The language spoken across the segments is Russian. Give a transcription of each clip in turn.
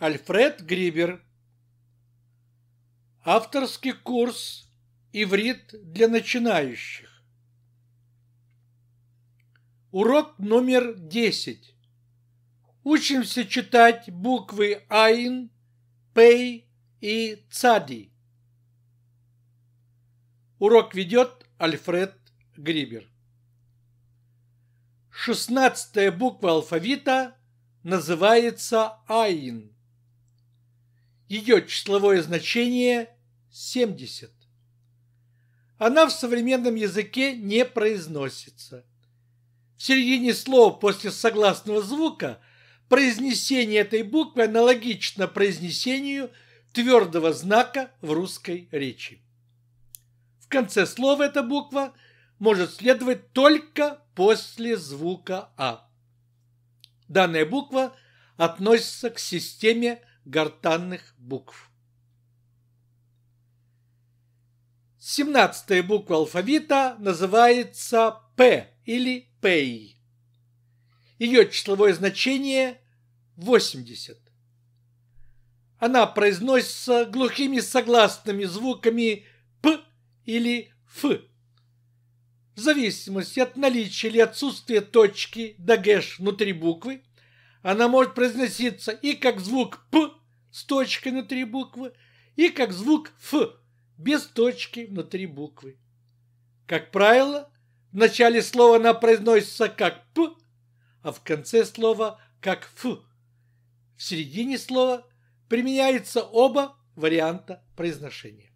Альфред Грибер. Авторский курс «Иврит для начинающих». Урок номер 10. Учимся читать буквы Айн, Пей и Цади. Урок ведет Альфред Грибер. Шестнадцатая буква алфавита называется Айн. Ее числовое значение 70. Она в современном языке не произносится. В середине слова после согласного звука произнесение этой буквы аналогично произнесению твердого знака в русской речи. В конце слова эта буква может следовать только после звука «а». Данная буква относится к системе гортанных букв. Семнадцатая буква алфавита называется «П» или «Пэй». Ее числовое значение 80. Она произносится глухими согласными звуками «П» или «Ф», в зависимости от наличия или отсутствия точки дагэш внутри буквы, она может произноситься и как звук «п» с точкой на три буквы и как звук «ф» без точки на три буквы. Как правило, в начале слова она произносится как «п», а в конце слова как «ф». В середине слова применяются оба варианта произношения.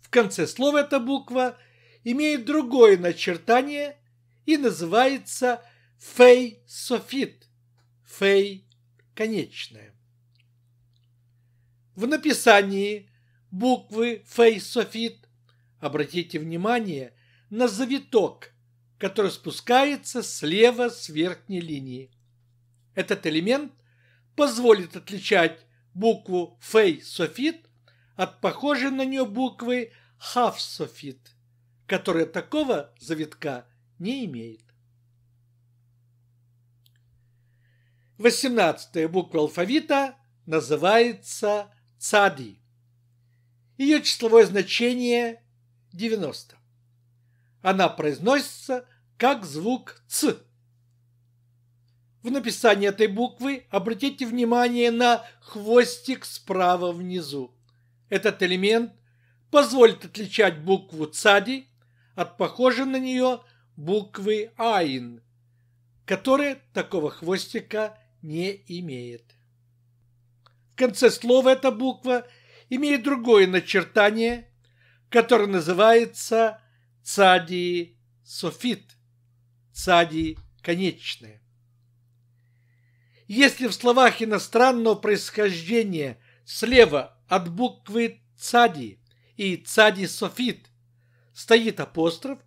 В конце слова эта буква имеет другое начертание и называется фей-софит – фей – конечная в написании буквы фейсофит обратите внимание на завиток, который спускается слева с верхней линии. Этот элемент позволит отличать букву фейсофит от похожей на нее буквы хавсофит, которая такого завитка не имеет. 18 буква алфавита называется цади. Ее числовое значение 90. Она произносится как звук «ц». В написании этой буквы обратите внимание на хвостик справа внизу. Этот элемент позволит отличать букву «цади» от похожей на нее буквы «айн», которая такого хвостика не имеет конце слова эта буква имеет другое начертание, которое называется цадии софит, цадии конечное. Если в словах иностранного происхождения слева от буквы цади и цади софит стоит апостроф,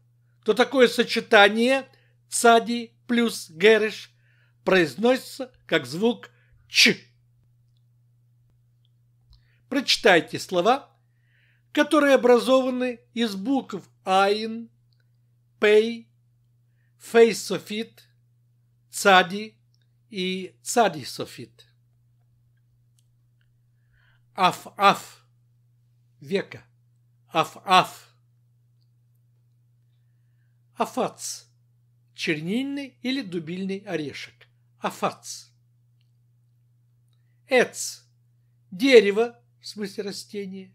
то такое сочетание цади плюс герыш произносится как звук ч. Прочитайте слова, которые образованы из букв «Айн», «Пей», «Фейсофит», «Цади» и «Цадисофит». Аф-Аф века. Аф-Аф. Афац. Чернильный или дубильный орешек. Афац. Эц. Дерево, в смысле растения,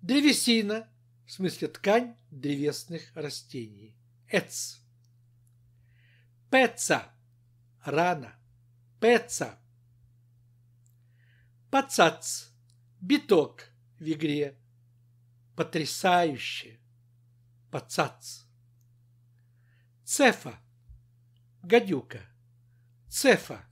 древесина в смысле ткань древесных растений. Эц. Пеца – рана. Пеца. Пацац – биток в игре. Потрясающе. Пацац. Цефа – гадюка. Цефа –